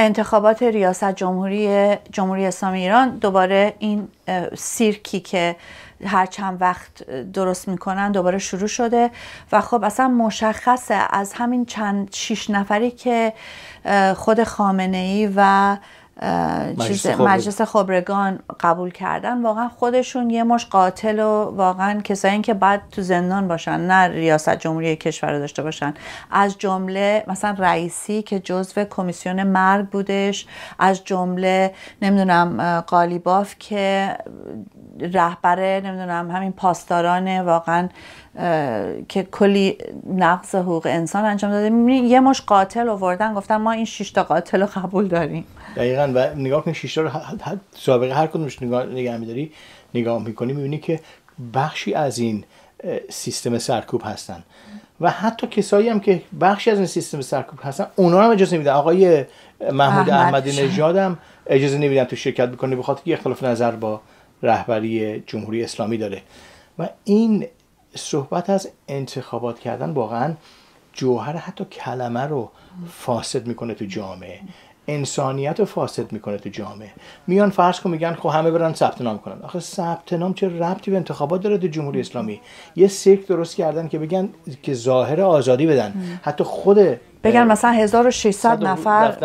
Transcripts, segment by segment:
انتخابات ریاست جمهوری جمهوری اسلامی ایران دوباره این سیرکی که هر چند وقت درست میکنن دوباره شروع شده و خب اصلا مشخصه از همین چند شیش نفری که خود خامنه ای و مجلس, مجلس خبرگان قبول کردن واقعا خودشون یه مش قاتل و واقعا کسایی که بعد تو زندان باشن نه ریاست جمهوری کشور رو داشته باشن از جمله مثلا رئیسی که جزو کمیسیون مرگ بودش از جمله نمیدونم قالیباف که رهبر نمیدونم همین پاسداران واقعا که کلی نقض حقوق انسان انجام داده یه مش قاتل آوردن گفتن ما این شش تا قاتل رو قبول داریم دقیقا و نگاه کنید شش تا رو سابقه هر کدومش نگاه نگه میداری نگاه میکنی میبینی که بخشی از این سیستم سرکوب هستن و حتی کسایی هم که بخشی از این سیستم سرکوب هستن اونا هم اجازه نمیدن آقای محمود احمدی نژاد هم اجازه نمیدن تو شرکت بکنه بخاطر اختلاف نظر با رهبری جمهوری اسلامی داره و این صحبت از انتخابات کردن واقعا جوهر حتی کلمه رو فاسد میکنه تو جامعه انسانیت رو فاسد میکنه تو جامعه میان فرض کن میگن خب همه برن ثبت نام کنن آخه ثبت نام چه ربطی به انتخابات داره تو جمهوری اسلامی یه سیرک درست کردن که بگن که ظاهر آزادی بدن حتی خود بگن مثلا 1600 نفر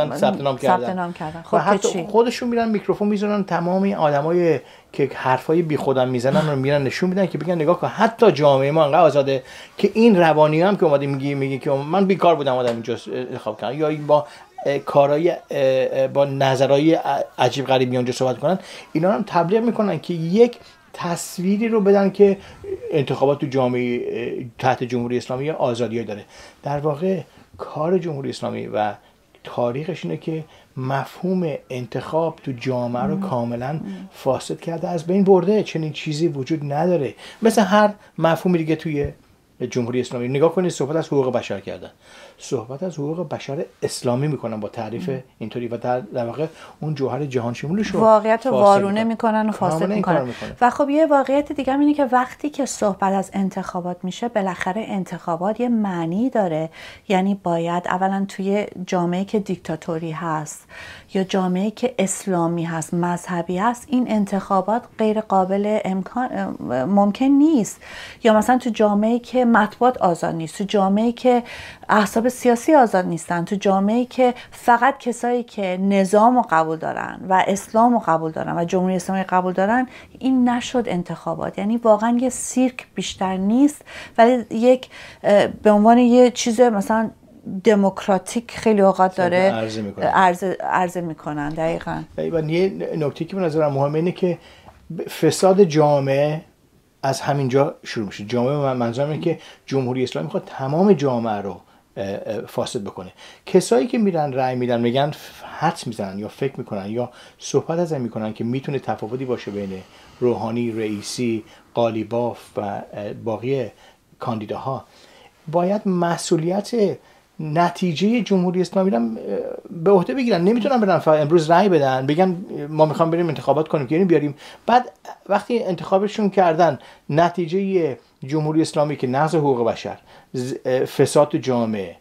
نام کردن, خب حتی خودشون میرن میکروفون میزنن تمام این آدمای که حرفای بی خودم میزنن رو میرن نشون میدن که بگن نگاه کن حتی جامعه ما انقدر آزاده که این روانی هم که اومدی میگی میگی که من بیکار بودم آدم اینجا انتخاب کردم یا با کارای با نظرهای عجیب غریبی اونجا صحبت کنن اینا هم تبلیغ میکنن که یک تصویری رو بدن که انتخابات تو جامعه تحت جمهوری اسلامی آزادی داره در واقع کار جمهوری اسلامی و تاریخش اینه که مفهوم انتخاب تو جامعه رو کاملا فاسد کرده از بین برده چنین چیزی وجود نداره مثل هر مفهومی دیگه توی به جمهوری اسلامی نگاه کنید صحبت از حقوق بشر کردن صحبت از حقوق بشر اسلامی میکنن با تعریف اینطوری و در, واقع اون جوهر جهان شمولش واقعیت رو وارونه میکنن و فاسد میکنن. میکنن و خب یه واقعیت دیگه اینه که وقتی که صحبت از انتخابات میشه بالاخره انتخابات یه معنی داره یعنی باید اولا توی جامعه که دیکتاتوری هست یا جامعه که اسلامی هست مذهبی هست این انتخابات غیر قابل امکان ممکن نیست یا مثلا تو جامعه که که آزاد نیست تو جامعه که احساب سیاسی آزاد نیستن تو جامعه که فقط کسایی که نظام رو قبول دارن و اسلام رو قبول دارن و جمهوری اسلامی قبول دارن این نشد انتخابات یعنی واقعا یه سیرک بیشتر نیست ولی یک به عنوان یه چیز مثلا دموکراتیک خیلی اوقات داره عرضه میکنن, عرض، میکنن. دقیقا یه نکته که به نظرم مهمه اینه که فساد جامعه از همینجا شروع میشه جامعه من منظورم اینه که جمهوری اسلامی میخواد تمام جامعه رو فاسد بکنه کسایی که میرن رأی میدن میگن حدس میزنن یا فکر میکنن یا صحبت از میکنن که میتونه تفاوتی باشه بین روحانی رئیسی قالیباف و باقی کاندیداها باید مسئولیت نتیجه جمهوری اسلامی رو به عهده بگیرن نمیتونن برن فقط امروز رأی بدن بگن ما میخوام بریم انتخابات کنیم که یعنی بیاریم بعد وقتی انتخابشون کردن نتیجه جمهوری اسلامی که نقض حقوق بشر فساد جامعه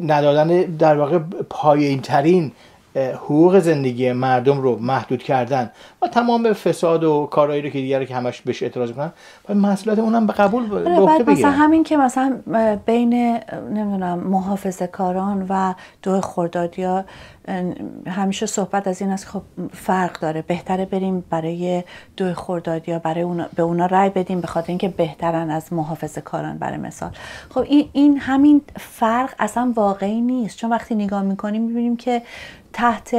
ندادن در واقع پایین ترین حقوق زندگی مردم رو محدود کردن و تمام فساد و کارهایی رو که دیگر که همش بهش اعتراض میکنن و مسئولیت اونم به قبول آره، بعد مثلا همین که مثلا بین نمیدونم محافظه کاران و دو خردادیا همیشه صحبت از این است خب فرق داره بهتره بریم برای دو خردادیا برای اونا به اونا رای بدیم به خاطر اینکه بهترن از محافظ کاران برای مثال خب این, این همین فرق اصلا واقعی نیست چون وقتی نگاه میکنیم میبینیم که تحت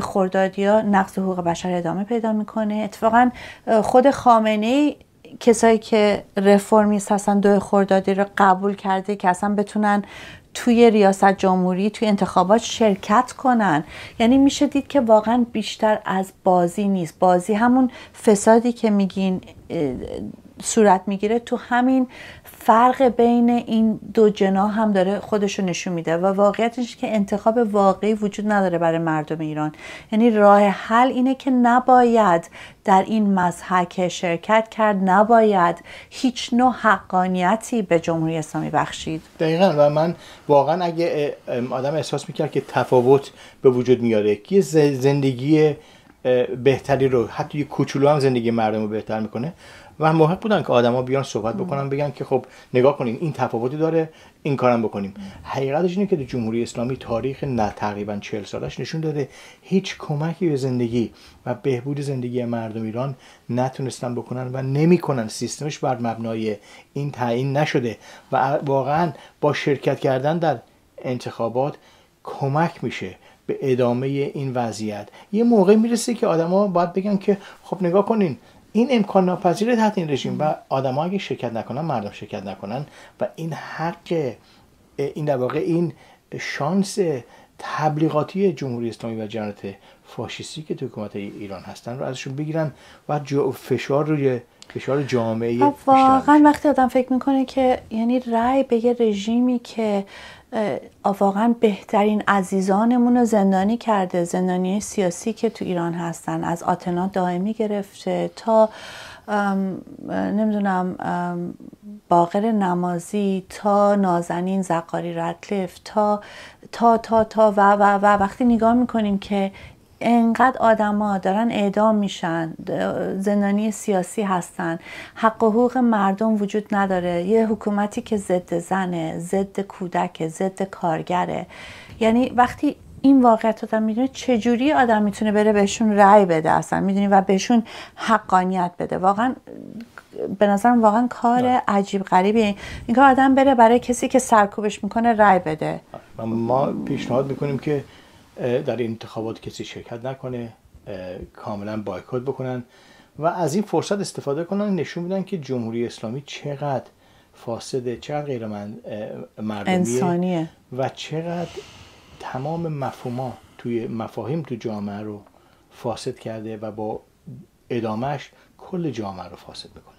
خوردادی ها نقض حقوق بشر ادامه پیدا میکنه اتفاقا خود خامنه ای کسایی که رفرمیست هستن دو خوردادی رو قبول کرده که اصلا بتونن توی ریاست جمهوری توی انتخابات شرکت کنن یعنی میشه دید که واقعا بیشتر از بازی نیست بازی همون فسادی که میگین صورت میگیره تو همین فرق بین این دو جناح هم داره رو نشون میده و واقعیتش که انتخاب واقعی وجود نداره برای مردم ایران یعنی راه حل اینه که نباید در این مزحک شرکت کرد نباید هیچ نوع حقانیتی به جمهوری اسلامی بخشید دقیقا و من واقعا اگه آدم احساس میکرد که تفاوت به وجود میاره که زندگی بهتری رو حتی یه کوچولو هم زندگی مردم رو بهتر میکنه و موقع بودن که آدما بیان صحبت بکنن بگن که خب نگاه کنین این تفاوتی داره این کارم بکنیم حقیقتش اینه که در جمهوری اسلامی تاریخ نه تقریبا 40 سالش نشون داده هیچ کمکی به زندگی و بهبود زندگی مردم ایران نتونستن بکنن و نمیکنن سیستمش بر مبنای این تعیین نشده و واقعا با شرکت کردن در انتخابات کمک میشه به ادامه این وضعیت یه موقع میرسه که آدما باید بگن که خب نگاه کنین این امکان ناپذیره تحت این رژیم و آدما اگه شرکت نکنن مردم شرکت نکنن و این حق این در واقع این شانس تبلیغاتی جمهوری اسلامی و جنرات فاشیستی که تو حکومت ایران هستن رو ازشون بگیرن و فشار روی فشار جامعه خب، واقعا وقتی آدم فکر میکنه که یعنی رأی به یه رژیمی که واقعا بهترین عزیزانمون رو زندانی کرده زندانی سیاسی که تو ایران هستن از آتنا دائمی گرفته تا نمیدونم باقر نمازی تا نازنین زقاری رتلف تا تا تا تا و و و وقتی نگاه میکنیم که انقدر آدما دارن اعدام میشن زندانی سیاسی هستن حق و حقوق مردم وجود نداره یه حکومتی که ضد زنه ضد کودک ضد کارگره یعنی وقتی این واقعیت آدم میدونه چجوری آدم میتونه بره بهشون رأی بده اصلا میدونی و بهشون حقانیت بده واقعا به نظرم واقعا کار عجیب غریبی این کار آدم بره برای کسی که سرکوبش میکنه رأی بده ما پیشنهاد میکنیم که در این انتخابات کسی شرکت نکنه کاملا بایکوت بکنن و از این فرصت استفاده کنن نشون بدن که جمهوری اسلامی چقدر فاسده چقدر غیر من مردمیه انسانیه. و چقدر تمام مفهوما توی مفاهیم تو جامعه رو فاسد کرده و با ادامهش کل جامعه رو فاسد میکنه.